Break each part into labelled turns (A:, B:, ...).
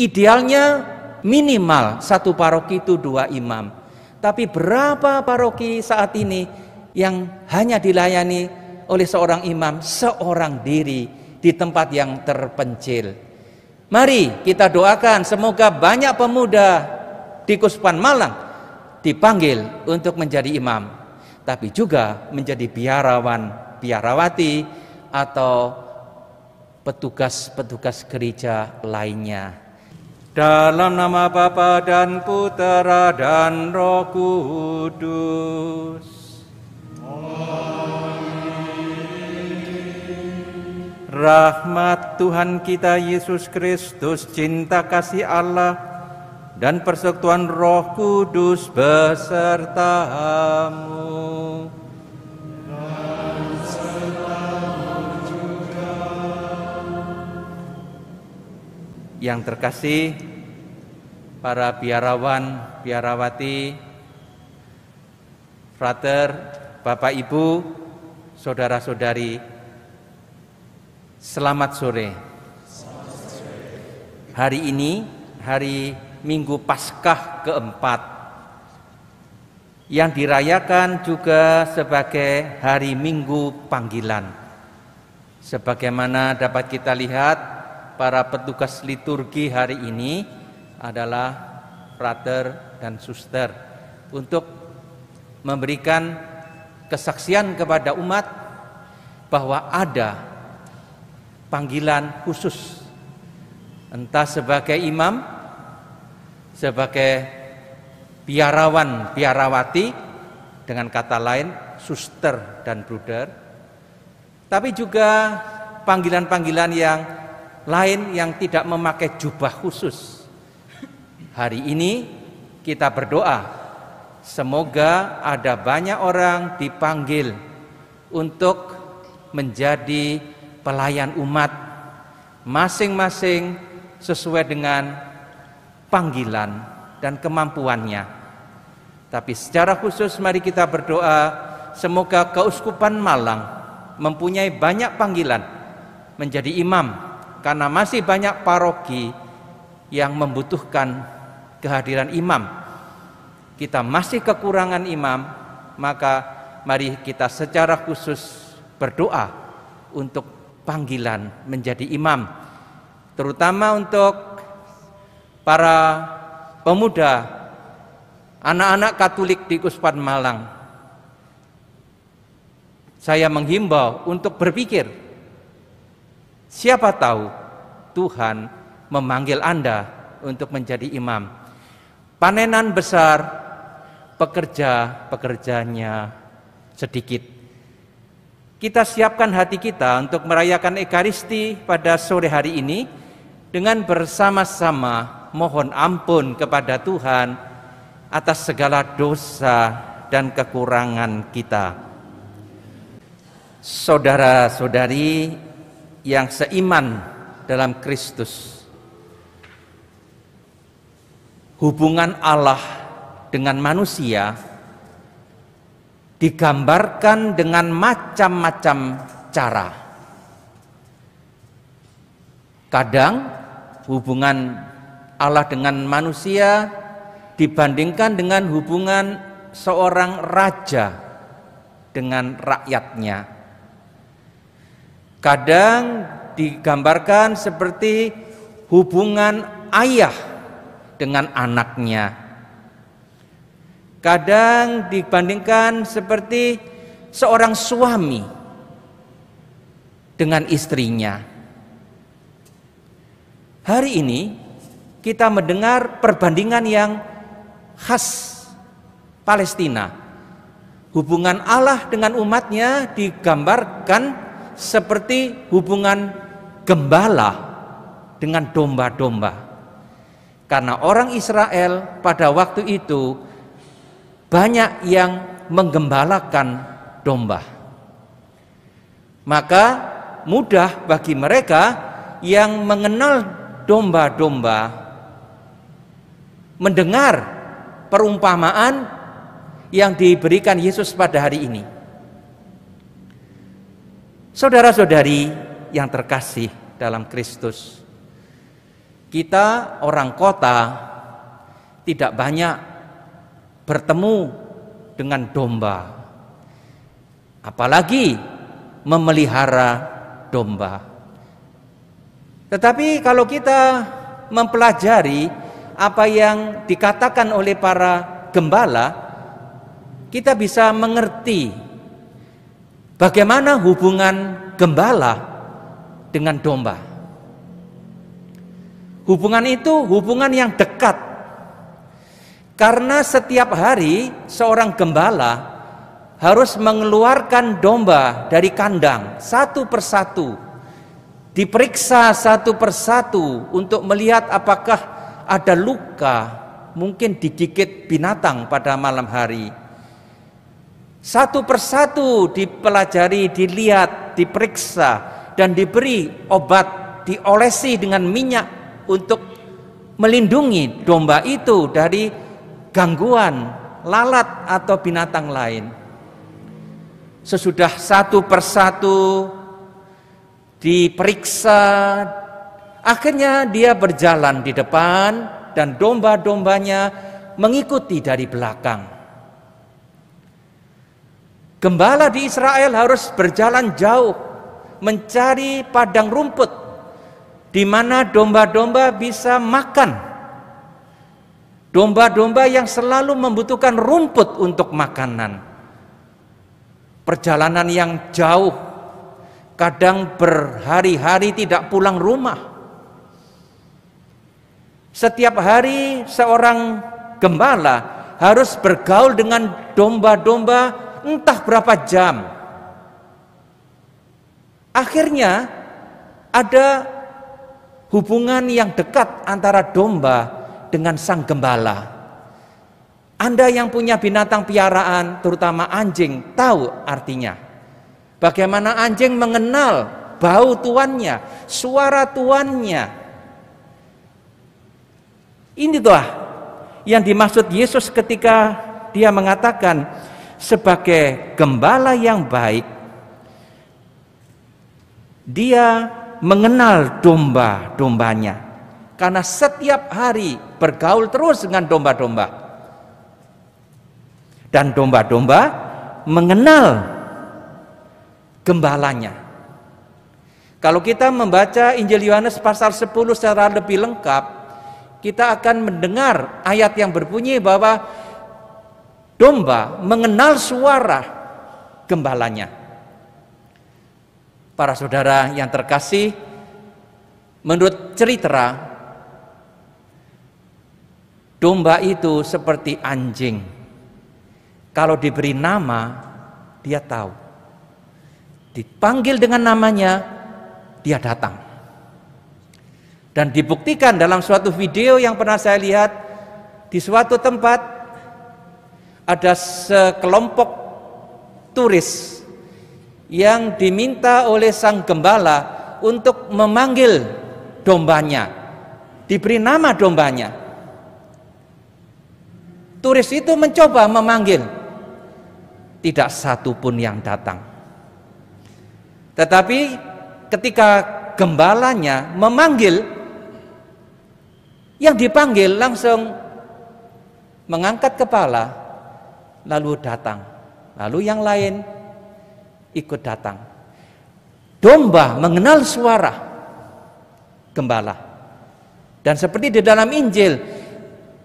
A: Idealnya minimal satu paroki itu dua imam. Tapi berapa paroki saat ini yang hanya dilayani oleh seorang imam seorang diri di tempat yang terpencil. Mari kita doakan semoga banyak pemuda di Kuspan Malang dipanggil untuk menjadi imam, tapi juga menjadi biarawan, biarawati atau petugas-petugas gereja lainnya. Dalam nama Bapa dan Putera dan Roh Kudus. Rahmat Tuhan kita Yesus Kristus, cinta kasih Allah, dan persekutuan Roh Kudus besertamu. yang terkasih, para biarawan, biarawati, frater, bapak ibu, saudara-saudari, selamat sore. Hari ini, hari Minggu Paskah keempat, yang dirayakan juga sebagai hari Minggu Panggilan. Sebagaimana dapat kita lihat para petugas liturgi hari ini adalah frater dan suster untuk memberikan kesaksian kepada umat bahwa ada panggilan khusus entah sebagai imam sebagai biarawan biarawati dengan kata lain suster dan bruder tapi juga panggilan-panggilan yang lain yang tidak memakai jubah khusus. Hari ini kita berdoa, semoga ada banyak orang dipanggil untuk menjadi pelayan umat masing-masing sesuai dengan panggilan dan kemampuannya. Tapi secara khusus mari kita berdoa semoga Keuskupan Malang mempunyai banyak panggilan menjadi imam karena masih banyak paroki yang membutuhkan kehadiran imam. Kita masih kekurangan imam, maka mari kita secara khusus berdoa untuk panggilan menjadi imam, terutama untuk para pemuda, anak-anak Katolik di Kuspan Malang. Saya menghimbau untuk berpikir Siapa tahu Tuhan memanggil Anda untuk menjadi imam. Panenan besar, pekerja-pekerjanya sedikit. Kita siapkan hati kita untuk merayakan Ekaristi pada sore hari ini dengan bersama-sama mohon ampun kepada Tuhan atas segala dosa dan kekurangan kita. Saudara-saudari yang seiman dalam Kristus. Hubungan Allah dengan manusia digambarkan dengan macam-macam cara. Kadang hubungan Allah dengan manusia dibandingkan dengan hubungan seorang raja dengan rakyatnya Kadang digambarkan seperti hubungan ayah dengan anaknya. Kadang dibandingkan seperti seorang suami dengan istrinya. Hari ini kita mendengar perbandingan yang khas Palestina. Hubungan Allah dengan umatnya digambarkan seperti hubungan gembala dengan domba-domba. Karena orang Israel pada waktu itu banyak yang menggembalakan domba. Maka mudah bagi mereka yang mengenal domba-domba mendengar perumpamaan yang diberikan Yesus pada hari ini. Saudara-saudari yang terkasih dalam Kristus, kita orang kota tidak banyak bertemu dengan domba, apalagi memelihara domba. Tetapi kalau kita mempelajari apa yang dikatakan oleh para gembala, kita bisa mengerti Bagaimana hubungan gembala dengan domba? Hubungan itu hubungan yang dekat. Karena setiap hari seorang gembala harus mengeluarkan domba dari kandang satu persatu. Diperiksa satu persatu untuk melihat apakah ada luka, mungkin digigit binatang pada malam hari satu persatu dipelajari, dilihat, diperiksa, dan diberi obat, diolesi dengan minyak untuk melindungi domba itu dari gangguan lalat atau binatang lain. Sesudah satu persatu diperiksa, akhirnya dia berjalan di depan dan domba-dombanya mengikuti dari belakang. Gembala di Israel harus berjalan jauh mencari padang rumput di mana domba-domba bisa makan. Domba-domba yang selalu membutuhkan rumput untuk makanan. Perjalanan yang jauh, kadang berhari-hari tidak pulang rumah. Setiap hari seorang gembala harus bergaul dengan domba-domba entah berapa jam. Akhirnya ada hubungan yang dekat antara domba dengan sang gembala. Anda yang punya binatang piaraan, terutama anjing, tahu artinya. Bagaimana anjing mengenal bau tuannya, suara tuannya. Ini tuh yang dimaksud Yesus ketika dia mengatakan sebagai gembala yang baik, dia mengenal domba-dombanya. Karena setiap hari bergaul terus dengan domba-domba. Dan domba-domba mengenal gembalanya. Kalau kita membaca Injil Yohanes pasal 10 secara lebih lengkap, kita akan mendengar ayat yang berbunyi bahwa Domba mengenal suara gembalanya. Para saudara yang terkasih, menurut cerita domba itu seperti anjing. Kalau diberi nama, dia tahu. Dipanggil dengan namanya, dia datang. Dan dibuktikan dalam suatu video yang pernah saya lihat di suatu tempat ada sekelompok turis yang diminta oleh sang gembala untuk memanggil dombanya, diberi nama dombanya. Turis itu mencoba memanggil, tidak satu pun yang datang. Tetapi ketika gembalanya memanggil, yang dipanggil langsung mengangkat kepala lalu datang. Lalu yang lain ikut datang. Domba mengenal suara gembala. Dan seperti di dalam Injil,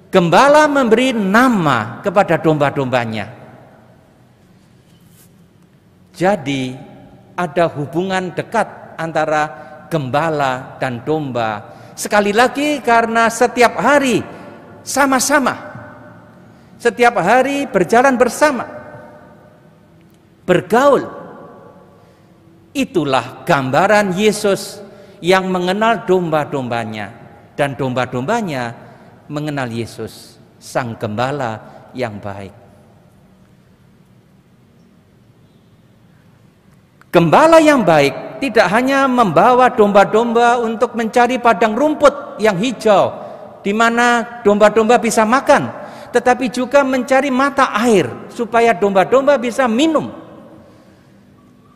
A: gembala memberi nama kepada domba-dombanya. Jadi ada hubungan dekat antara gembala dan domba. Sekali lagi karena setiap hari sama-sama setiap hari berjalan bersama, bergaul. Itulah gambaran Yesus yang mengenal domba-dombanya, dan domba-dombanya mengenal Yesus, Sang Gembala yang baik. Gembala yang baik tidak hanya membawa domba-domba untuk mencari padang rumput yang hijau, di mana domba-domba bisa makan, tetapi juga mencari mata air supaya domba-domba bisa minum.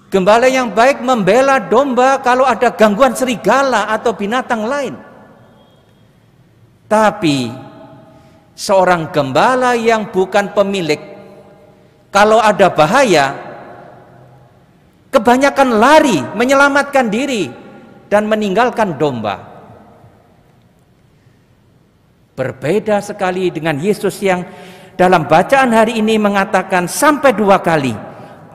A: Gembala yang baik membela domba kalau ada gangguan serigala atau binatang lain. Tapi seorang gembala yang bukan pemilik kalau ada bahaya kebanyakan lari menyelamatkan diri dan meninggalkan domba. Berbeda sekali dengan Yesus yang dalam bacaan hari ini mengatakan sampai dua kali,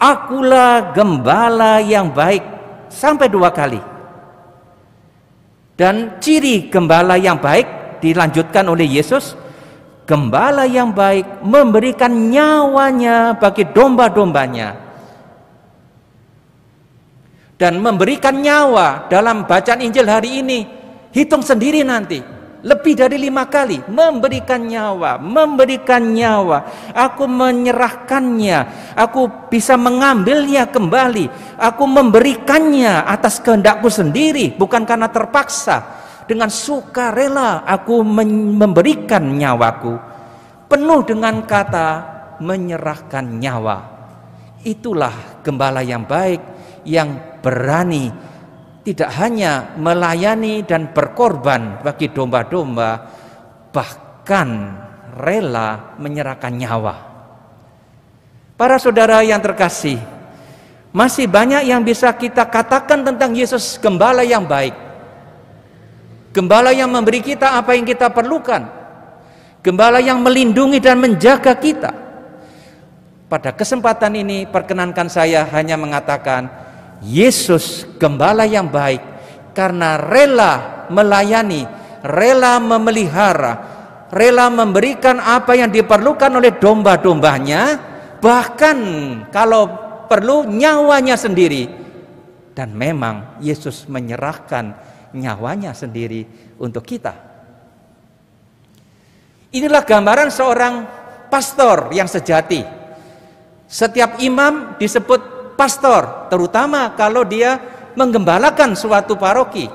A: "Akulah gembala yang baik." Sampai dua kali. Dan ciri gembala yang baik dilanjutkan oleh Yesus, gembala yang baik memberikan nyawanya bagi domba-dombanya dan memberikan nyawa dalam bacaan Injil hari ini. Hitung sendiri nanti lebih dari lima kali memberikan nyawa, memberikan nyawa. Aku menyerahkannya, aku bisa mengambilnya kembali. Aku memberikannya atas kehendakku sendiri, bukan karena terpaksa. Dengan sukarela aku memberikan nyawaku, penuh dengan kata menyerahkan nyawa. Itulah gembala yang baik yang berani tidak hanya melayani dan berkorban bagi domba-domba, bahkan rela menyerahkan nyawa. Para saudara yang terkasih, masih banyak yang bisa kita katakan tentang Yesus gembala yang baik. Gembala yang memberi kita apa yang kita perlukan. Gembala yang melindungi dan menjaga kita. Pada kesempatan ini perkenankan saya hanya mengatakan Yesus gembala yang baik karena rela melayani, rela memelihara, rela memberikan apa yang diperlukan oleh domba-dombanya, bahkan kalau perlu nyawanya sendiri. Dan memang Yesus menyerahkan nyawanya sendiri untuk kita. Inilah gambaran seorang pastor yang sejati. Setiap imam disebut pastor, terutama kalau dia menggembalakan suatu paroki.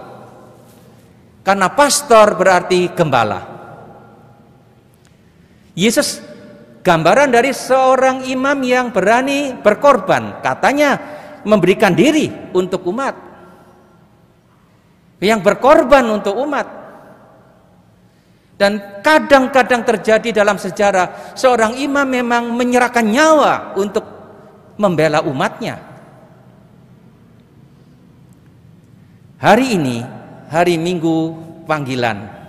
A: Karena pastor berarti gembala. Yesus gambaran dari seorang imam yang berani berkorban, katanya memberikan diri untuk umat. Yang berkorban untuk umat. Dan kadang-kadang terjadi dalam sejarah seorang imam memang menyerahkan nyawa untuk membela umatnya. Hari ini, hari Minggu panggilan.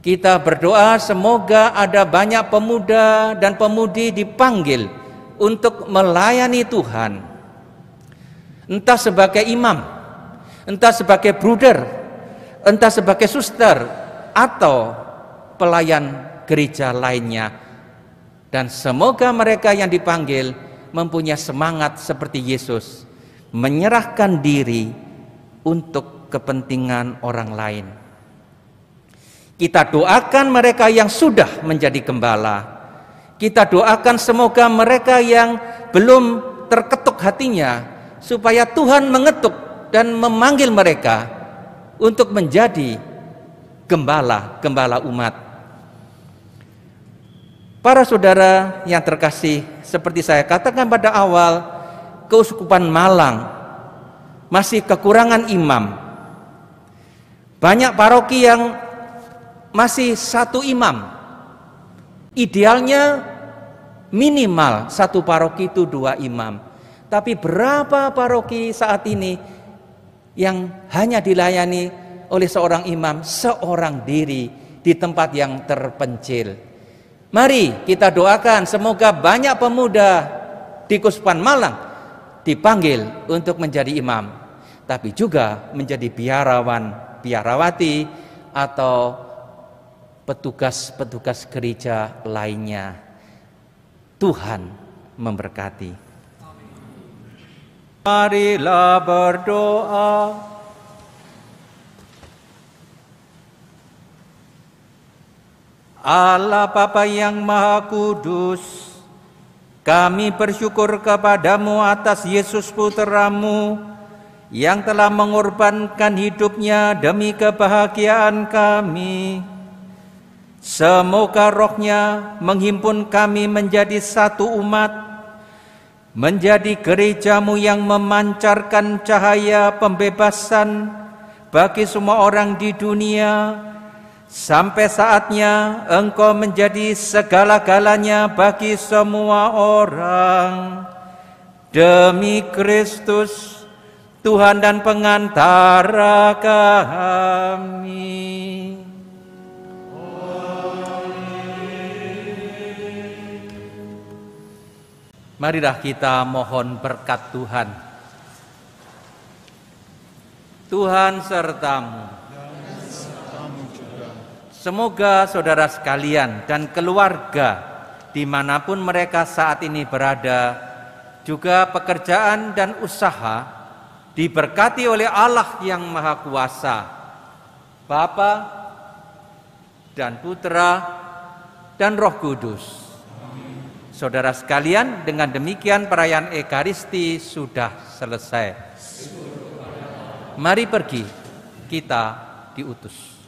A: Kita berdoa semoga ada banyak pemuda dan pemudi dipanggil untuk melayani Tuhan. Entah sebagai imam, entah sebagai bruder, entah sebagai suster atau pelayan gereja lainnya. Dan semoga mereka yang dipanggil mempunyai semangat seperti Yesus, menyerahkan diri untuk kepentingan orang lain. Kita doakan mereka yang sudah menjadi gembala. Kita doakan semoga mereka yang belum terketuk hatinya, supaya Tuhan mengetuk dan memanggil mereka untuk menjadi gembala-gembala umat Para saudara yang terkasih, seperti saya katakan pada awal, keuskupan Malang masih kekurangan imam. Banyak paroki yang masih satu imam. Idealnya minimal satu paroki itu dua imam. Tapi berapa paroki saat ini yang hanya dilayani oleh seorang imam seorang diri di tempat yang terpencil. Mari kita doakan semoga banyak pemuda di Kuspan Malang dipanggil untuk menjadi imam, tapi juga menjadi biarawan, biarawati atau petugas-petugas gereja lainnya. Tuhan memberkati. Marilah berdoa Allah Bapa yang Maha Kudus, kami bersyukur kepadamu atas Yesus Putramu yang telah mengorbankan hidupnya demi kebahagiaan kami. Semoga rohnya menghimpun kami menjadi satu umat, menjadi gerejamu yang memancarkan cahaya pembebasan bagi semua orang di dunia, sampai saatnya engkau menjadi segala-galanya bagi semua orang. Demi Kristus, Tuhan dan pengantara kami. Marilah kita mohon berkat Tuhan. Tuhan sertamu Semoga saudara sekalian dan keluarga dimanapun mereka saat ini berada, juga pekerjaan dan usaha diberkati oleh Allah yang Maha Kuasa, Bapa dan Putra dan Roh Kudus. Saudara sekalian, dengan demikian perayaan Ekaristi sudah selesai. Mari pergi, kita diutus.